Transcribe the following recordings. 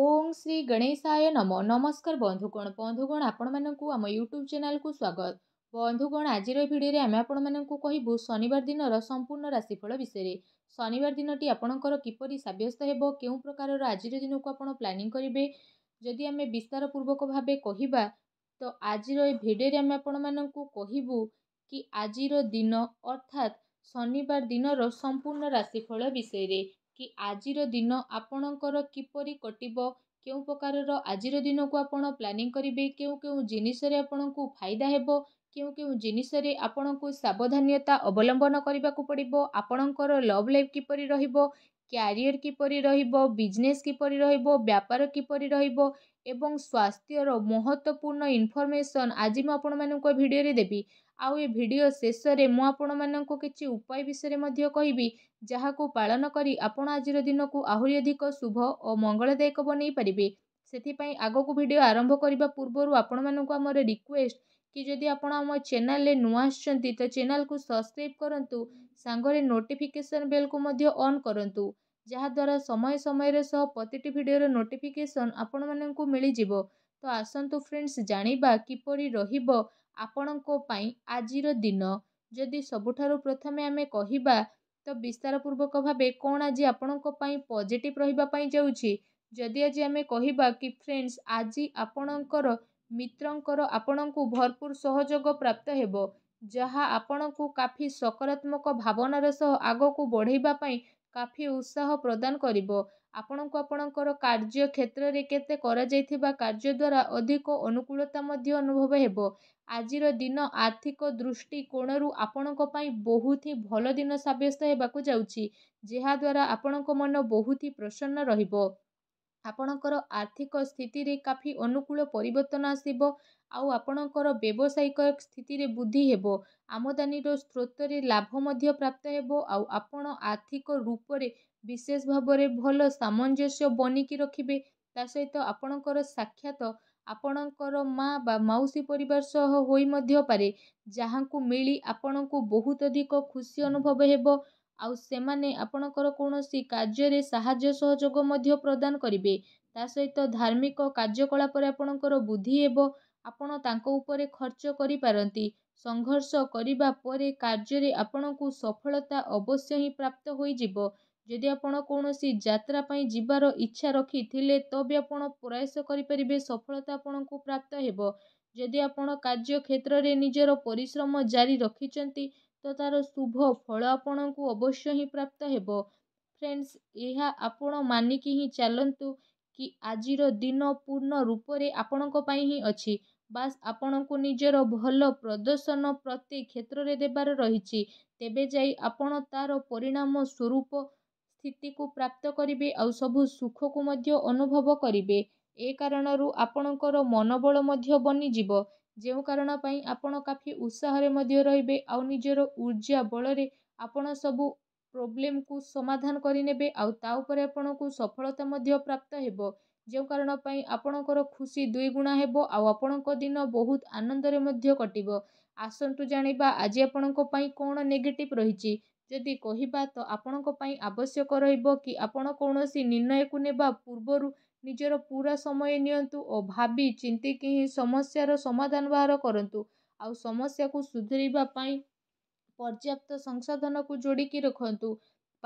ଓଁ ଶ୍ରୀ ଗଣେଶାୟ ନମ ନମସ୍କାର ବନ୍ଧୁଗଣ ବନ୍ଧୁଗଣ ଆପଣମାନଙ୍କୁ ଆମ ୟୁଟ୍ୟୁବ୍ ଚ୍ୟାନେଲକୁ ସ୍ୱାଗତ ବନ୍ଧୁଗଣ ଆଜିର ଭିଡ଼ିଓରେ ଆମେ ଆପଣମାନଙ୍କୁ କହିବୁ ଶନିବାର ଦିନର ସମ୍ପୂର୍ଣ୍ଣ ରାଶିଫଳ ବିଷୟରେ ଶନିବାର ଦିନଟି ଆପଣଙ୍କର କିପରି ସାବ୍ୟସ୍ତ ହେବ କେଉଁ ପ୍ରକାରର ଆଜିର ଦିନକୁ ଆପଣ ପ୍ଲାନିଂ କରିବେ ଯଦି ଆମେ ବିସ୍ତାରପୂର୍ବକ ଭାବେ କହିବା ତ ଆଜିର ଏ ଭିଡ଼ିଓରେ ଆମେ ଆପଣମାନଙ୍କୁ କହିବୁ କି ଆଜିର ଦିନ ଅର୍ଥାତ୍ ଶନିବାର ଦିନର ସମ୍ପୂର୍ଣ୍ଣ ରାଶିଫଳ ବିଷୟରେ କି ଆଜିର ଦିନ ଆପଣଙ୍କର କିପରି କଟିବ କେଉଁ ପ୍ରକାରର ଆଜିର ଦିନକୁ ଆପଣ ପ୍ଲାନିଂ କରିବେ କେଉଁ କେଉଁ ଜିନିଷରେ ଆପଣଙ୍କୁ ଫାଇଦା ହେବ କେଉଁ କେଉଁ ଜିନିଷରେ ଆପଣଙ୍କୁ ସାବଧାନତା ଅବଲମ୍ବନ କରିବାକୁ ପଡ଼ିବ ଆପଣଙ୍କର ଲଭ୍ ଲାଇଫ୍ କିପରି ରହିବ କ୍ୟାରିୟର କିପରି ରହିବ ବିଜନେସ୍ କିପରି ରହିବ ବ୍ୟାପାର କିପରି ରହିବ ଏବଂ ସ୍ୱାସ୍ଥ୍ୟର ମହତ୍ତ୍ୱପୂର୍ଣ୍ଣ ଇନଫର୍ମେସନ୍ ଆଜି ମୁଁ ଆପଣମାନଙ୍କ ଭିଡ଼ିଓରେ ଦେବି ଆଉ ଏ ଭିଡ଼ିଓ ଶେଷରେ ମୁଁ ଆପଣମାନଙ୍କୁ କିଛି ଉପାୟ ବିଷୟରେ ମଧ୍ୟ କହିବି ଯାହାକୁ ପାଳନ କରି ଆପଣ ଆଜିର ଦିନକୁ ଆହୁରି ଅଧିକ ଶୁଭ ଓ ମଙ୍ଗଳଦାୟକ ବନେଇ ପାରିବେ ସେଥିପାଇଁ ଆଗକୁ ଭିଡ଼ିଓ ଆରମ୍ଭ କରିବା ପୂର୍ବରୁ ଆପଣମାନଙ୍କୁ ଆମର ରିକ୍ୱେଷ୍ଟ କି ଯଦି ଆପଣ ଆମ ଚ୍ୟାନେଲରେ ନୂଆ ଆସିଛନ୍ତି ତ ଚ୍ୟାନେଲକୁ ସବସ୍କ୍ରାଇବ୍ କରନ୍ତୁ ସାଙ୍ଗରେ ନୋଟିଫିକେସନ୍ ବେଲ୍କୁ ମଧ୍ୟ ଅନ୍ କରନ୍ତୁ ଯାହାଦ୍ୱାରା ସମୟ ସମୟରେ ସହ ପ୍ରତିଟି ଭିଡ଼ିଓର ନୋଟିଫିକେସନ୍ ଆପଣମାନଙ୍କୁ ମିଳିଯିବ ତ ଆସନ୍ତୁ ଫ୍ରେଣ୍ଡସ୍ ଜାଣିବା କିପରି ରହିବ ଆପଣଙ୍କ ପାଇଁ ଆଜିର ଦିନ ଯଦି ସବୁଠାରୁ ପ୍ରଥମେ ଆମେ କହିବା ତ ବିସ୍ତାରପୂର୍ବକ ଭାବେ କ'ଣ ଆଜି ଆପଣଙ୍କ ପାଇଁ ପଜିଟିଭ୍ ରହିବା ପାଇଁ ଯାଉଛି ଯଦି ଆଜି ଆମେ କହିବା କି ଫ୍ରେଣ୍ଡସ୍ ଆଜି ଆପଣଙ୍କର ମିତ୍ରଙ୍କର ଆପଣଙ୍କୁ ଭରପୁର ସହଯୋଗ ପ୍ରାପ୍ତ ହେବ ଯାହା ଆପଣଙ୍କୁ କାଫି ସକାରାତ୍ମକ ଭାବନାର ସହ ଆଗକୁ ବଢ଼ାଇବା ପାଇଁ କାଫି ଉତ୍ସାହ ପ୍ରଦାନ କରିବ ଆପଣଙ୍କୁ ଆପଣଙ୍କର କାର୍ଯ୍ୟ କ୍ଷେତ୍ରରେ କେତେ କରାଯାଇଥିବା କାର୍ଯ୍ୟ ଦ୍ୱାରା ଅଧିକ ଅନୁକୂଳତା ମଧ୍ୟ ଅନୁଭବ ହେବ ଆଜିର ଦିନ ଆର୍ଥିକ ଦୃଷ୍ଟିକୋଣରୁ ଆପଣଙ୍କ ପାଇଁ ବହୁତ ହିଁ ଭଲ ଦିନ ସାବ୍ୟସ୍ତ ହେବାକୁ ଯାଉଛି ଯାହାଦ୍ୱାରା ଆପଣଙ୍କ ମନ ବହୁତ ହିଁ ପ୍ରସନ୍ନ ରହିବ ଆପଣଙ୍କର ଆର୍ଥିକ ସ୍ଥିତିରେ କାଫି ଅନୁକୂଳ ପରିବର୍ତ୍ତନ ଆସିବ ଆଉ ଆପଣଙ୍କର ବ୍ୟବସାୟିକ ସ୍ଥିତିରେ ବୃଦ୍ଧି ହେବ ଆମଦାନୀର ସ୍ରୋତରେ ଲାଭ ମଧ୍ୟ ପ୍ରାପ୍ତ ହେବ ଆଉ ଆପଣ ଆର୍ଥିକ ରୂପରେ ବିଶେଷ ଭାବରେ ଭଲ ସାମଞ୍ଜସ୍ୟ ବନିକି ରଖିବେ ତା ସହିତ ଆପଣଙ୍କର ସାକ୍ଷାତ ଆପଣଙ୍କର ମା ବା ମାଉସୀ ପରିବାର ସହ ହୋଇ ମଧ୍ୟ ପାରେ ଯାହାଙ୍କୁ ମିଳି ଆପଣଙ୍କୁ ବହୁତ ଅଧିକ ଖୁସି ଅନୁଭବ ହେବ ଆଉ ସେମାନେ ଆପଣଙ୍କର କୌଣସି କାର୍ଯ୍ୟରେ ସାହାଯ୍ୟ ସହଯୋଗ ମଧ୍ୟ ପ୍ରଦାନ କରିବେ ତା ସହିତ ଧାର୍ମିକ କାର୍ଯ୍ୟକଳାପରେ ଆପଣଙ୍କର ବୁଦ୍ଧି ହେବ ଆପଣ ତାଙ୍କ ଉପରେ ଖର୍ଚ୍ଚ କରିପାରନ୍ତି ସଂଘର୍ଷ କରିବା ପରେ କାର୍ଯ୍ୟରେ ଆପଣଙ୍କୁ ସଫଳତା ଅବଶ୍ୟ ହିଁ ପ୍ରାପ୍ତ ହୋଇଯିବ ଯଦି ଆପଣ କୌଣସି ଯାତ୍ରା ପାଇଁ ଯିବାର ଇଚ୍ଛା ରଖିଥିଲେ ତେବେ ଆପଣ ପ୍ରୟାସ କରିପାରିବେ ସଫଳତା ଆପଣଙ୍କୁ ପ୍ରାପ୍ତ ହେବ ଯଦି ଆପଣ କାର୍ଯ୍ୟକ୍ଷେତ୍ରରେ ନିଜର ପରିଶ୍ରମ ଜାରି ରଖିଛନ୍ତି ତ ତା'ର ଶୁଭ ଫଳ ଆପଣଙ୍କୁ ଅବଶ୍ୟ ହିଁ ପ୍ରାପ୍ତ ହେବ ଫ୍ରେଣ୍ଡସ୍ ଏହା ଆପଣ ମାନିକି ହିଁ ଚାଲନ୍ତୁ କି ଆଜିର ଦିନ ପୂର୍ଣ୍ଣ ରୂପରେ ଆପଣଙ୍କ ପାଇଁ ହିଁ ଅଛି ବାସ୍ ଆପଣଙ୍କୁ ନିଜର ଭଲ ପ୍ରଦର୍ଶନ ପ୍ରତି କ୍ଷେତ୍ରରେ ଦେବାର ରହିଛି ତେବେ ଯାଇ ଆପଣ ତା'ର ପରିଣାମ ସ୍ୱରୂପ ସ୍ଥିତିକୁ ପ୍ରାପ୍ତ କରିବେ ଆଉ ସବୁ ସୁଖକୁ ମଧ୍ୟ ଅନୁଭବ କରିବେ ଏ କାରଣରୁ ଆପଣଙ୍କର ମନୋବଳ ମଧ୍ୟ ବନିଯିବ ଯେଉଁ କାରଣ ପାଇଁ ଆପଣ କାଫି ଉତ୍ସାହରେ ମଧ୍ୟ ରହିବେ ଆଉ ନିଜର ଉର୍ଜା ବଳରେ ଆପଣ ସବୁ ପ୍ରୋବ୍ଲେମ୍କୁ ସମାଧାନ କରିନେବେ ଆଉ ତା ଉପରେ ଆପଣଙ୍କୁ ସଫଳତା ମଧ୍ୟ ପ୍ରାପ୍ତ ହେବ ଯେଉଁ କାରଣ ପାଇଁ ଆପଣଙ୍କର ଖୁସି ଦୁଇଗୁଣା ହେବ ଆଉ ଆପଣଙ୍କ ଦିନ ବହୁତ ଆନନ୍ଦରେ ମଧ୍ୟ କଟିବ ଆସନ୍ତୁ ଜାଣିବା ଆଜି ଆପଣଙ୍କ ପାଇଁ କ'ଣ ନେଗେଟିଭ୍ ରହିଛି ଯଦି କହିବା ତ ଆପଣଙ୍କ ପାଇଁ ଆବଶ୍ୟକ ରହିବ କି ଆପଣ କୌଣସି ନିର୍ଣ୍ଣୟକୁ ନେବା ପୂର୍ବରୁ ନିଜର ପୁରା ସମୟ ନିଅନ୍ତୁ ଓ ଭାବି ଚିନ୍ତିକି ହିଁ ସମସ୍ୟାର ସମାଧାନ ବାହାର କରନ୍ତୁ ଆଉ ସମସ୍ୟାକୁ ସୁଧାରିବା ପାଇଁ ପର୍ଯ୍ୟାପ୍ତ ସଂସାଧନକୁ ଯୋଡ଼ିକି ରଖନ୍ତୁ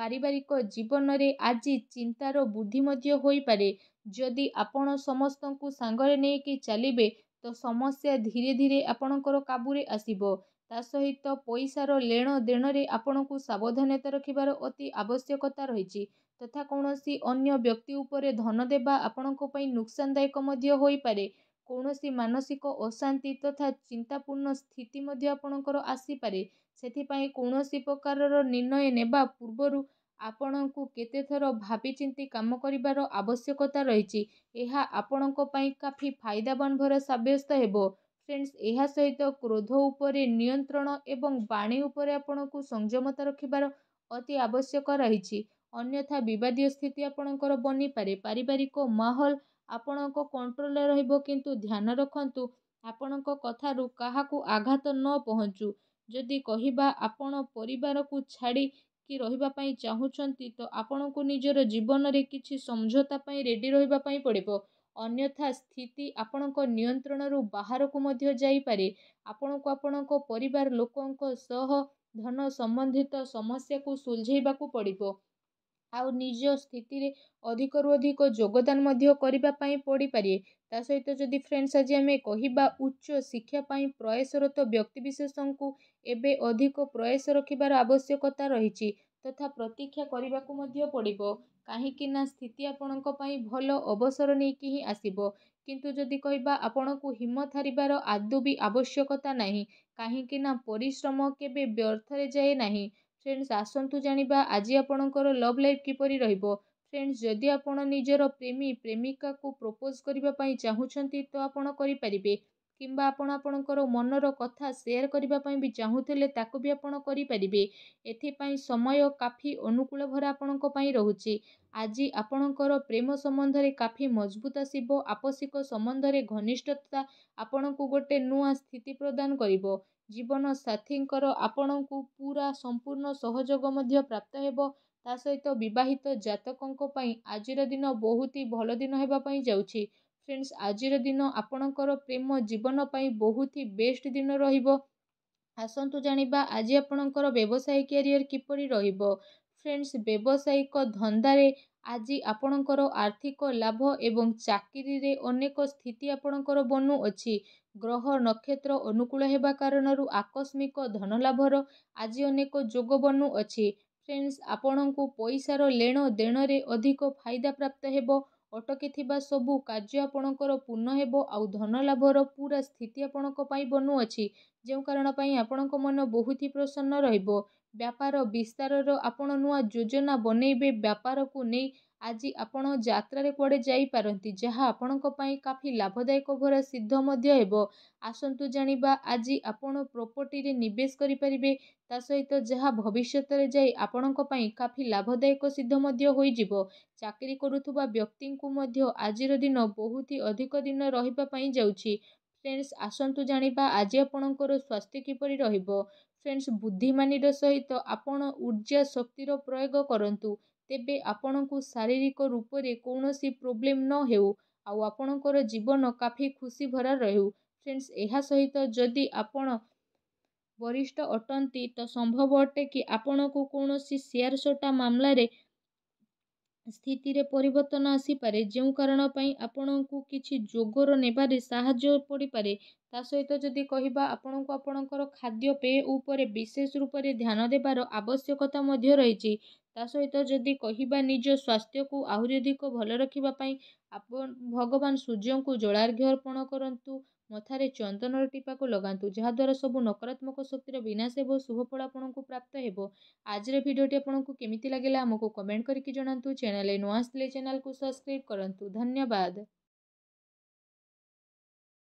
ପାରିବାରିକ ଜୀବନରେ ଆଜି ଚିନ୍ତାର ବୃଦ୍ଧି ମଧ୍ୟ ହୋଇପାରେ ଯଦି ଆପଣ ସମସ୍ତଙ୍କୁ ସାଙ୍ଗରେ ନେଇକି ଚାଲିବେ ତ ସମସ୍ୟା ଧୀରେ ଧୀରେ ଆପଣଙ୍କର କାବୁରେ ଆସିବ ତା ସହିତ ପଇସାର ଲେଣ ଦେଣରେ ଆପଣଙ୍କୁ ସାବଧାନତା ରଖିବାର ଅତି ଆବଶ୍ୟକତା ରହିଛି ତଥା କୌଣସି ଅନ୍ୟ ବ୍ୟକ୍ତି ଉପରେ ଧନ ଦେବା ଆପଣଙ୍କ ପାଇଁ ନୁକସାନଦାୟକ ମଧ୍ୟ ହୋଇପାରେ କୌଣସି ମାନସିକ ଅଶାନ୍ତି ତଥା ଚିନ୍ତାପୂର୍ଣ୍ଣ ସ୍ଥିତି ମଧ୍ୟ ଆପଣଙ୍କର ଆସିପାରେ ସେଥିପାଇଁ କୌଣସି ପ୍ରକାରର ନିର୍ଣ୍ଣୟ ନେବା ପୂର୍ବରୁ ଆପଣଙ୍କୁ କେତେଥର ଭାବିଚିନ୍ତି କାମ କରିବାର ଆବଶ୍ୟକତା ରହିଛି ଏହା ଆପଣଙ୍କ ପାଇଁ କାଫି ଫାଇଦାବାନ ଭର ସାବ୍ୟସ୍ତ ହେବ ଫ୍ରେଣ୍ଡସ୍ ଏହା ସହିତ କ୍ରୋଧ ଉପରେ ନିୟନ୍ତ୍ରଣ ଏବଂ ବାଣୀ ଉପରେ ଆପଣଙ୍କୁ ସଂଯମତା ରଖିବାର ଅତି ଆବଶ୍ୟକ ରହିଛି ଅନ୍ୟଥା ବିବାଦୀୟ ସ୍ଥିତି ଆପଣଙ୍କର ବନିପାରେ ପାରିବାରିକ ମାହୋଲ ଆପଣଙ୍କ କଣ୍ଟ୍ରୋଲରେ ରହିବ କିନ୍ତୁ ଧ୍ୟାନ ରଖନ୍ତୁ ଆପଣଙ୍କ କଥାରୁ କାହାକୁ ଆଘାତ ନ ପହଞ୍ଚୁ ଯଦି କହିବା ଆପଣ ପରିବାରକୁ ଛାଡ଼ିକି ରହିବା ପାଇଁ ଚାହୁଁଛନ୍ତି ତ ଆପଣଙ୍କୁ ନିଜର ଜୀବନରେ କିଛି ସମଝୋତା ପାଇଁ ରେଡ଼ି ରହିବା ପାଇଁ ପଡ଼ିବ ଅନ୍ୟଥା ସ୍ଥିତି ଆପଣଙ୍କ ନିୟନ୍ତ୍ରଣରୁ ବାହାରକୁ ମଧ୍ୟ ଯାଇପାରେ ଆପଣଙ୍କୁ ଆପଣଙ୍କ ପରିବାର ଲୋକଙ୍କ ସହ ଧନ ସମ୍ବନ୍ଧିତ ସମସ୍ୟାକୁ ସୁଲଝେଇବାକୁ ପଡ଼ିବ ଆଉ ନିଜ ସ୍ଥିତିରେ ଅଧିକରୁ ଅଧିକ ଯୋଗଦାନ ମଧ୍ୟ କରିବା ପାଇଁ ପଡ଼ିପାରେ ତା ସହିତ ଯଦି ଫ୍ରେଣ୍ଡସ୍ ଆଜି ଆମେ କହିବା ଉଚ୍ଚ ଶିକ୍ଷା ପାଇଁ ପ୍ରୟାସରତ ବ୍ୟକ୍ତିବିଶେଷଙ୍କୁ ଏବେ ଅଧିକ ପ୍ରୟାସ ରଖିବାର ଆବଶ୍ୟକତା ରହିଛି ତଥା ପ୍ରତୀକ୍ଷା କରିବାକୁ ମଧ୍ୟ ପଡ଼ିବ କାହିଁକିନା ସ୍ଥିତି ଆପଣଙ୍କ ପାଇଁ ଭଲ ଅବସର ନେଇକି ହିଁ ଆସିବ କିନ୍ତୁ ଯଦି କହିବା ଆପଣଙ୍କୁ ହିମ ଥାରିବାର ଆଦୌ ବି ଆବଶ୍ୟକତା ନାହିଁ କାହିଁକିନା ପରିଶ୍ରମ କେବେ ବ୍ୟର୍ଥରେ ଯାଏ ନାହିଁ ଫ୍ରେଣ୍ଡସ୍ ଆସନ୍ତୁ ଜାଣିବା ଆଜି ଆପଣଙ୍କର ଲଭ୍ ଲାଇଫ୍ କିପରି ରହିବ ଫ୍ରେଣ୍ଡସ୍ ଯଦି ଆପଣ ନିଜର ପ୍ରେମୀ ପ୍ରେମିକାକୁ ପ୍ରପୋଜ୍ କରିବା ପାଇଁ ଚାହୁଁଛନ୍ତି ତ ଆପଣ କରିପାରିବେ କିମ୍ବା ଆପଣ ଆପଣଙ୍କର ମନର କଥା ସେୟାର କରିବା ପାଇଁ ବି ଚାହୁଁଥିଲେ ତାକୁ ବି ଆପଣ କରିପାରିବେ ଏଥିପାଇଁ ସମୟ କାଫି ଅନୁକୂଳ ଭରା ଆପଣଙ୍କ ପାଇଁ ରହୁଛି ଆଜି ଆପଣଙ୍କର ପ୍ରେମ ସମ୍ବନ୍ଧରେ କାଫି ମଜବୁତ ଆସିବ ଆବଶ୍ୟକ ସମ୍ବନ୍ଧରେ ଘନିଷ୍ଠତା ଆପଣଙ୍କୁ ଗୋଟେ ନୂଆ ସ୍ଥିତି ପ୍ରଦାନ କରିବ ଜୀବନ ସାଥୀଙ୍କର ଆପଣଙ୍କୁ ପୁରା ସମ୍ପୂର୍ଣ୍ଣ ସହଯୋଗ ମଧ୍ୟ ପ୍ରାପ୍ତ ହେବ ତା ସହିତ ବିବାହିତ ଜାତକଙ୍କ ପାଇଁ ଆଜିର ଦିନ ବହୁତ ହି ଭଲ ଦିନ ହେବା ପାଇଁ ଯାଉଛି ଫ୍ରେଣ୍ଡସ୍ ଆଜିର ଦିନ ଆପଣଙ୍କର ପ୍ରେମ ଜୀବନ ପାଇଁ ବହୁତ ହି ବେଷ୍ଟ ଦିନ ରହିବ ଆସନ୍ତୁ ଜାଣିବା ଆଜି ଆପଣଙ୍କର ବ୍ୟବସାୟ କ୍ୟାରିୟର କିପରି ରହିବ ଫ୍ରେଣ୍ଡସ୍ ବ୍ୟବସାୟିକ ଧନ୍ଦାରେ ଆଜି ଆପଣଙ୍କର ଆର୍ଥିକ ଲାଭ ଏବଂ ଚାକିରିରେ ଅନେକ ସ୍ଥିତି ଆପଣଙ୍କର ବନୁଅଛି ଗ୍ରହ ନକ୍ଷତ୍ର ଅନୁକୂଳ ହେବା କାରଣରୁ ଆକସ୍ମିକ ଧନଲାଭର ଆଜି ଅନେକ ଯୋଗ ବନୁଅଛି ଫ୍ରେଣ୍ଡସ୍ ଆପଣଙ୍କୁ ପଇସାର ଲେଣ ଦେଣରେ ଅଧିକ ଫାଇଦା ପ୍ରାପ୍ତ ହେବ ଅଟକିଥିବା ସବୁ କାର୍ଯ୍ୟ ଆପଣଙ୍କର ପୂର୍ଣ୍ଣ ହେବ ଆଉ ଧନ ଲାଭର ପୁରା ସ୍ଥିତି ଆପଣଙ୍କ ପାଇଁ ବନୁଅଛି ଯେଉଁ କାରଣ ପାଇଁ ଆପଣଙ୍କ ମନ ବହୁତ ହିଁ ପ୍ରସନ୍ନ ରହିବ ବ୍ୟାପାର ବିସ୍ତାରର ଆପଣ ନୂଆ ଯୋଜନା ବନେଇବେ ବ୍ୟାପାରକୁ ନେଇ ଆଜି ଆପଣ ଯାତ୍ରାରେ କୁଆଡ଼େ ଯାଇପାରନ୍ତି ଯାହା ଆପଣଙ୍କ ପାଇଁ କାଫି ଲାଭଦାୟକ ଭରା ସିଦ୍ଧ ମଧ୍ୟ ହେବ ଆସନ୍ତୁ ଜାଣିବା ଆଜି ଆପଣ ପ୍ରପର୍ଟିରେ ନିବେଶ କରିପାରିବେ ତା ସହିତ ଯାହା ଭବିଷ୍ୟତରେ ଯାଇ ଆପଣଙ୍କ ପାଇଁ କାଫି ଲାଭଦାୟକ ସିଦ୍ଧ ମଧ୍ୟ ହୋଇଯିବ ଚାକିରି କରୁଥିବା ବ୍ୟକ୍ତିଙ୍କୁ ମଧ୍ୟ ଆଜିର ଦିନ ବହୁତ ଅଧିକ ଦିନ ରହିବା ପାଇଁ ଯାଉଛି ଫ୍ରେଣ୍ଡସ୍ ଆସନ୍ତୁ ଜାଣିବା ଆଜି ଆପଣଙ୍କର ସ୍ୱାସ୍ଥ୍ୟ କିପରି ରହିବ ଫ୍ରେଣ୍ଡସ୍ ବୁଦ୍ଧିମାନୀର ସହିତ ଆପଣ ଉର୍ଜା ଶକ୍ତିର ପ୍ରୟୋଗ କରନ୍ତୁ ତେବେ ଆପଣଙ୍କୁ ଶାରୀରିକ ରୂପରେ କୌଣସି ପ୍ରୋବ୍ଲେମ୍ ନ ହେଉ ଆଉ ଆପଣଙ୍କର ଜୀବନ କାଫି ଖୁସି ଭରା ରହୁ ଫ୍ରେଣ୍ଡସ୍ ଏହା ସହିତ ଯଦି ଆପଣ ବରିଷ୍ଠ ଅଟନ୍ତି ତ ସମ୍ଭବ ଅଟେ କି ଆପଣଙ୍କୁ କୌଣସି ସେୟାର ସୋଟା ମାମଲାରେ ସ୍ଥିତିରେ ପରିବର୍ତ୍ତନ ଆସିପାରେ ଯେଉଁ କାରଣ ପାଇଁ ଆପଣଙ୍କୁ କିଛି ଯୋଗର ନେବାରେ ସାହାଯ୍ୟ ପଡ଼ିପାରେ ତା ସହିତ ଯଦି କହିବା ଆପଣଙ୍କୁ ଆପଣଙ୍କର ଖାଦ୍ୟପେୟ ଉପରେ ବିଶେଷ ରୂପରେ ଧ୍ୟାନ ଦେବାର ଆବଶ୍ୟକତା ମଧ୍ୟ ରହିଛି ତା ସହିତ ଯଦି କହିବା ନିଜ ସ୍ୱାସ୍ଥ୍ୟକୁ ଆହୁରି ଅଧିକ ଭଲ ରଖିବା ପାଇଁ ଆପଣ ଭଗବାନ ସୂର୍ଯ୍ୟଙ୍କୁ ଜଳାର୍ଘ୍ୟ ଅର୍ପଣ କରନ୍ତୁ ମଥାରେ ଚନ୍ଦନର ଟିପାକୁ ଲଗାନ୍ତୁ ଯାହାଦ୍ୱାରା ସବୁ ନକାରାତ୍ମକ ଶକ୍ତିର ବିନାଶ ହେବ ଶୁଭଫଳ ଆପଣଙ୍କୁ ପ୍ରାପ୍ତ ହେବ ଆଜିର ଭିଡ଼ିଓଟି ଆପଣଙ୍କୁ କେମିତି ଲାଗିଲା ଆମକୁ କମେଣ୍ଟ କରିକି ଜଣାନ୍ତୁ ଚ୍ୟାନେଲରେ ନୂଆ ଆସିଥିଲେ ଚ୍ୟାନେଲକୁ ସବସ୍କ୍ରାଇବ୍ କରନ୍ତୁ ଧନ୍ୟବାଦ